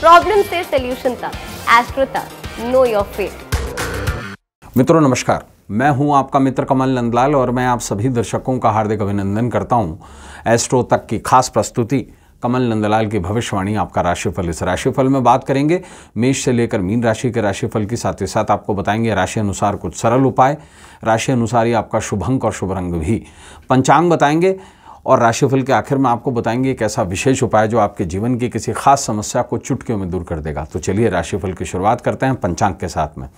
problem से solution तक astro तक नो योर फेट मित्रों नमस्कार मैं हूं आपका मित्र कमल नंदलाल और मैं आप सभी दर्शकों का हार्दिक अभिनंदन करता हूं एस्ट्रो तक की खास प्रस्तुति कमल नंदलाल की भविष्यवाणी आपका राशिफल इस राशिफल में बात करेंगे मेष से लेकर मीन राशि के राशिफल की साथ ही साथ आपको बताएंगे राशि अनुसार कुछ सरल उपाय राशि अनुसार ही आपका शुभ अंक और शुभ रंग भी पंचांग बताएंगे और राशिफल के आखिर में आपको बताएंगे एक ऐसा विशेष उपाय जो आपके जीवन की किसी खास समस्या को चुटकियों में दूर कर देगा तो चलिए राशिफल की शुरुआत करते हैं पंचांग के साथ में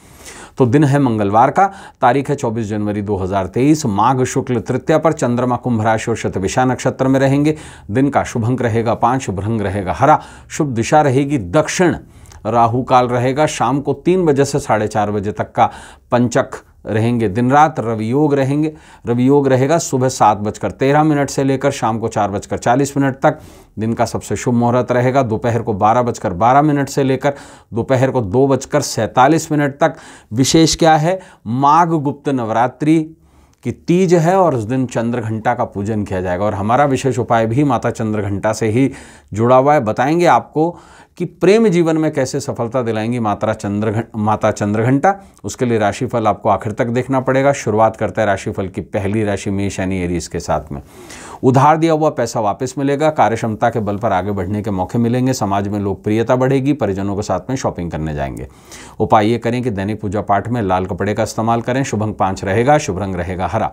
तो दिन है मंगलवार का तारीख है 24 जनवरी 2023 माघ शुक्ल तृतीया पर चंद्रमा कुंभ राशि और शतविशा नक्षत्र में रहेंगे दिन का शुभ अंक रहेगा पांच शुभ रहेगा हरा शुभ दिशा रहेगी दक्षिण राहु काल रहेगा शाम को तीन बजे से साढ़े चार बजे तक का पंचक रहेंगे दिन रात रवियोग रहेंगे रवियोग रहेगा सुबह सात बजकर तेरह मिनट से लेकर शाम को चार बजकर चालीस मिनट तक दिन का सबसे शुभ मुहूर्त रहेगा दोपहर को बारह बजकर बारह मिनट से लेकर दोपहर को दो बजकर सैंतालीस मिनट तक विशेष क्या है माघ गुप्त नवरात्रि की तीज है और उस दिन चंद्र घंटा का पूजन किया जाएगा और हमारा विशेष उपाय भी माता चंद्र घंटा से ही जुड़ा हुआ है बताएंगे आपको कि प्रेम जीवन में कैसे सफलता दिलाएंगी माता चंद्र माता चंद्रघंटा उसके लिए राशिफल आपको आखिर तक देखना पड़ेगा शुरुआत करता है राशिफल की पहली राशि मेष यानी एरीज के साथ में उधार दिया हुआ पैसा वापस मिलेगा कार्यक्षमता के बल पर आगे बढ़ने के मौके मिलेंगे समाज में लोकप्रियता बढ़ेगी परिजनों के साथ में शॉपिंग करने जाएंगे उपाय ये करें कि दैनिक पूजा पाठ में लाल कपड़े का इस्तेमाल करें शुभ अंक रहेगा शुभ रंग रहेगा हरा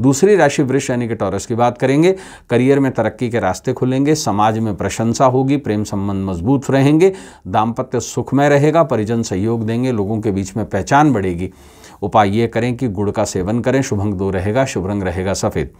दूसरी राशि वृक्ष यानी कि टॉरस की बात करेंगे करियर में तरक्की के रास्ते खुलेंगे समाज में प्रशंसा होगी प्रेम संबंध मजबूत रहेंगे दाम्पत्य सुखमय रहेगा परिजन सहयोग देंगे लोगों के बीच में पहचान बढ़ेगी उपाय ये करें कि गुड़ का सेवन करें शुभंग दो रहेगा शुभ रंग रहेगा सफ़ेद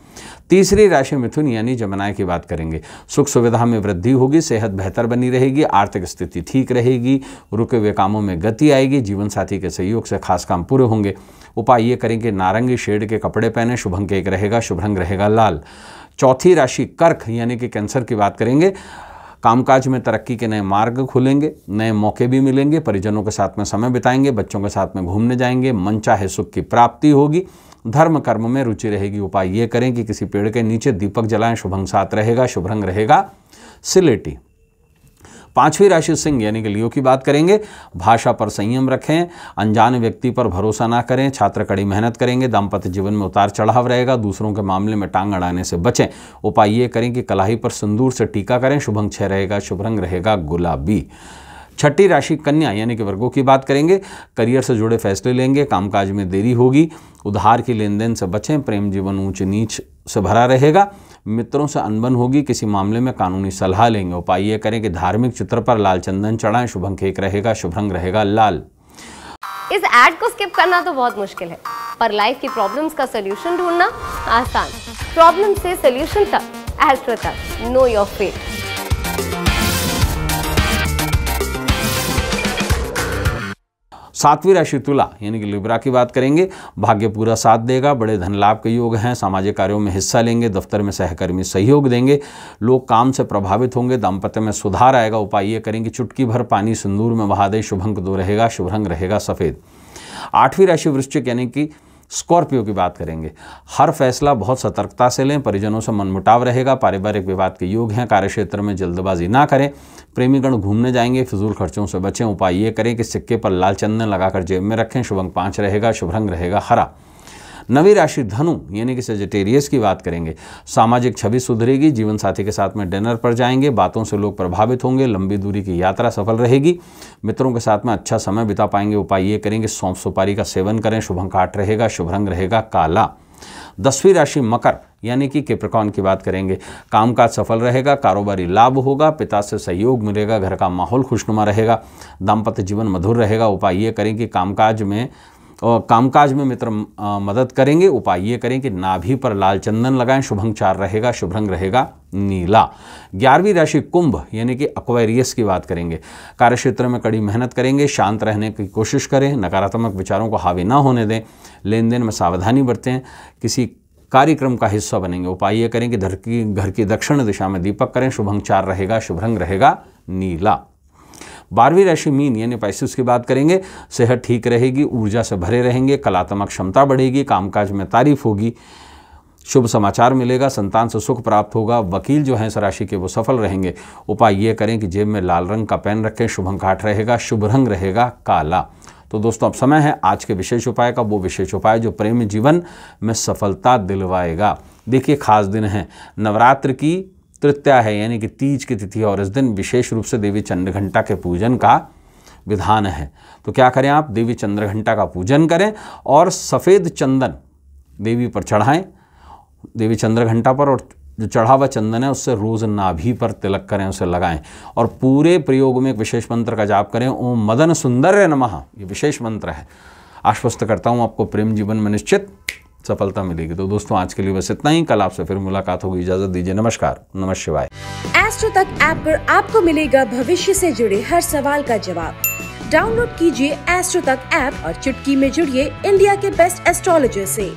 तीसरी राशि मिथुन यानी जमनाय की बात करेंगे सुख सुविधा में वृद्धि होगी सेहत बेहतर बनी रहेगी आर्थिक स्थिति ठीक रहेगी रुके हुए कामों में गति आएगी जीवन साथी के सहयोग से खास काम पूरे होंगे उपाय ये करेंगे नारंगी शेड के कपड़े पहने शुभ अंक एक रहेगा शुभ रंग रहेगा लाल चौथी राशि कर्क यानी कि कैंसर की बात करेंगे कामकाज में तरक्की के नए मार्ग खुलेंगे नए मौके भी मिलेंगे परिजनों के साथ में समय बिताएंगे बच्चों के साथ में घूमने जाएंगे मन चाहे सुख की प्राप्ति होगी धर्म कर्म में रुचि रहेगी उपाय ये करें कि किसी पेड़ के नीचे दीपक जलाएं शुभंग साथ रहेगा शुभरंग रहेगा सिलेटी पांचवी राशि सिंह यानी कि लियो की बात करेंगे भाषा पर संयम रखें अनजान व्यक्ति पर भरोसा ना करें छात्र कड़ी मेहनत करेंगे दाम्पत्य जीवन में उतार चढ़ाव रहेगा दूसरों के मामले में टांग अड़ाने से बचें उपाय ये करें कि कलाही पर सिंदूर से टीका करें शुभंग छह रहेगा शुभ रंग रहेगा गुलाबी छठी राशि कन्या यानी कि वर्गों की बात करेंगे करियर से जुड़े फैसले लेंगे कामकाज में देरी होगी उधार के लेन देन से बचें प्रेम जीवन ऊंच नीच से भरा रहेगा मित्रों से अनबन होगी किसी मामले में कानूनी सलाह लेंगे उपाय ये करें कि धार्मिक चित्र पर लाल चंदन चढ़ाएं शुभ अंक एक रहेगा शुभ रंग रहेगा लाल इस एड को स्किप करना तो बहुत मुश्किल है पर लाइफ की प्रॉब्लम्स का सोल्यूशन ढूंढना आसान प्रॉब्लम से सोल्यूशन तक एस्ट्रो तक नो योर फेथ सातवीं राशि तुला यानी कि लिब्रा की बात करेंगे भाग्य पूरा साथ देगा बड़े धन लाभ के योग हैं सामाजिक कार्यों में हिस्सा लेंगे दफ्तर में सहकर्मी सहयोग देंगे लोग काम से प्रभावित होंगे दाम्पत्य में सुधार आएगा उपाय ये करेंगे चुटकी भर पानी सिंदूर में बहा शुभंक दो रहेगा शुभ रंग रहेगा सफ़ेद आठवीं राशि वृश्चिक यानी कि स्कॉर्पियो की बात करेंगे हर फैसला बहुत सतर्कता से लें परिजनों से मनमुटाव रहेगा पारिवारिक विवाद के योग हैं कार्यक्षेत्र में जल्दबाजी ना करें प्रेमीगण घूमने जाएंगे फिजूल खर्चों से बचें उपाय ये करें कि सिक्के पर लाल चंदन लगाकर जेब में रखें शुभ अंक पाँच रहेगा शुभ रंग रहेगा हरा नवी राशि धनु यानी कि सजेटेरियस की बात करेंगे सामाजिक छवि सुधरेगी जीवन साथी के साथ में डिनर पर जाएंगे बातों से लोग प्रभावित होंगे लंबी दूरी की यात्रा सफल रहेगी मित्रों के साथ में अच्छा समय बिता पाएंगे उपाय ये करेंगे सौंप सुपारी का सेवन करें काट रहेगा शुभ रंग रहेगा काला दसवीं राशि मकर यानी कि केप्रकॉन की बात करेंगे कामकाज सफल रहेगा कारोबारी लाभ होगा पिता से सहयोग मिलेगा घर का माहौल खुशनुमा रहेगा दाम्पत्य जीवन मधुर रहेगा उपाय ये करें कि कामकाज में कामकाज में मित्र मदद करेंगे उपाय ये करें कि नाभि पर लाल चंदन लगाएं चार रहेगा शुभ्रंग रहेगा नीला ग्यारहवीं राशि कुंभ यानी कि अक्वेरियस की बात करेंगे कार्यक्षेत्र में कड़ी मेहनत करेंगे शांत रहने की कोशिश करें नकारात्मक विचारों को हावी ना होने दें लेन देन में सावधानी बरतें किसी कार्यक्रम का हिस्सा बनेंगे उपाय ये करें कि घर की घर की दक्षिण दिशा में दीपक करें शुभंग चार रहेगा शुभ्रंग रहेगा नीला बारहवीं राशि मीन यानी पैसिस की बात करेंगे सेहत ठीक रहेगी ऊर्जा से भरे रहेंगे कलात्मक क्षमता बढ़ेगी कामकाज में तारीफ होगी शुभ समाचार मिलेगा संतान से सुख प्राप्त होगा वकील जो हैं इस राशि के वो सफल रहेंगे उपाय ये करें कि जेब में लाल रंग का पेन रखें आठ रहेगा शुभ रंग रहेगा काला तो दोस्तों अब समय है आज के विशेष उपाय का वो विशेष उपाय जो प्रेम जीवन में सफलता दिलवाएगा देखिए खास दिन है नवरात्र की तृतीया है यानी कि तीज की तिथि और इस दिन विशेष रूप से देवी चंद्रघंटा के पूजन का विधान है तो क्या करें आप देवी चंद्रघंटा का पूजन करें और सफ़ेद चंदन देवी पर चढ़ाएं देवी चंद्रघंटा पर और जो चढ़ा हुआ चंदन है उससे रोज़ नाभि पर तिलक करें उसे लगाएं और पूरे प्रयोग में एक विशेष मंत्र का जाप करें ओम मदन सुंदर नमः ये विशेष मंत्र है आश्वस्त करता हूँ आपको प्रेम जीवन में निश्चित सफलता मिलेगी तो दोस्तों आज के लिए बस इतना ही कल आपसे फिर मुलाकात होगी इजाजत दीजिए नमस्कार नमस्ते एस्ट्रो तक ऐप पर आपको मिलेगा भविष्य से जुड़े हर सवाल का जवाब डाउनलोड कीजिए एस्ट्रो तक ऐप और चुटकी में जुड़िए इंडिया के बेस्ट एस्ट्रोलॉजर से